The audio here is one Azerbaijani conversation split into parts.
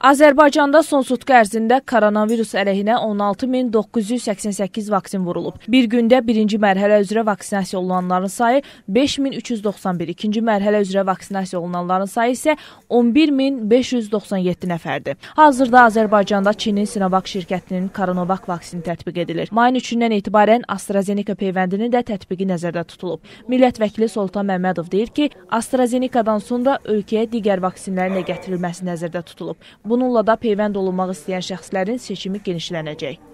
Azərbaycanda son sutq ərzində koronavirus əleyhinə 16988 vaksin vurulub. Bir gündə birinci mərhələ üzrə vaksinasiya olunanların sayı 5391, ikinci mərhələ üzrə vaksinasiya olunanların sayı isə 11597 nəfərdir. Hazırda Azərbaycanda Çinin Sinovac şirkətinin Coronavac vaksini tətbiq edilir. Mayın 3-dən etibarən AstraZeneca peyvəndinin də tətbiqi nəzərdə tutulub. Millət vəkili Soltan Məmmədov deyir ki, AstraZeneca-dan sonra ölkəyə digər vaksinlərin də gətirilməsi nəzərdə tutulub. Bununla da peyvənd olunmaq istəyən şəxslərin seçimi genişlənəcək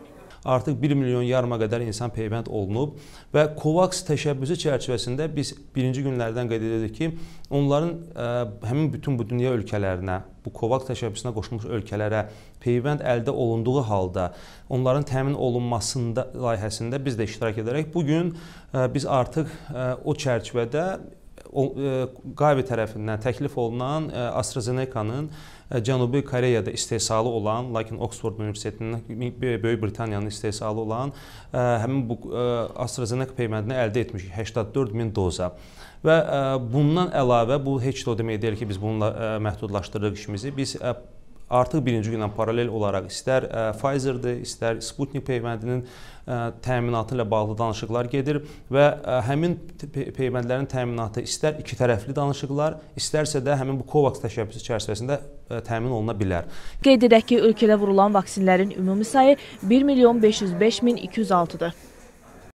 artıq 1 milyon yarıma qədər insan peyvənd olunub və COVAX təşəbbüsü çərçivəsində biz birinci günlərdən qeyd edirdik ki, onların ə, e, həmin bütün bu dünya ölkələrinə, bu COVAX təşəbbüsünə qoşulmuş ölkələrə peyvənd əldə olunduğu halda onların təmin olunmasında layihəsində biz də iştirak edərək bu gün e, biz artıq ə, e, o çərçivədə E, Qavi tərəfindən təklif olunan e, AstraZeneca-nın e, Cənubi Koreyada istehsalı olan, lakin Oxford Universitetinin Böyük Britaniyanın istehsalı olan həmin bu AstraZeneca peymədini əldə etmişik 84 min doza. Və bundan əlavə bu heç də o demək deyil ki, biz bununla məhdudlaşdırırıq işimizi. Biz artıq birinci gündən paralel olaraq istər e, Pfizer-dir, istər Sputnik peyvəndinin e, təminatı ilə bağlı danışıqlar gedir və e, həmin peyvəndlərin təminatı istər iki tərəfli danışıqlar, istərsə də həmin bu COVAX təşəbbüsü çərçivəsində təmin oluna bilər. Qeyd edək ki, ölkədə vurulan vaksinlərin ümumi sayı 1 milyon 505 min 206-dır.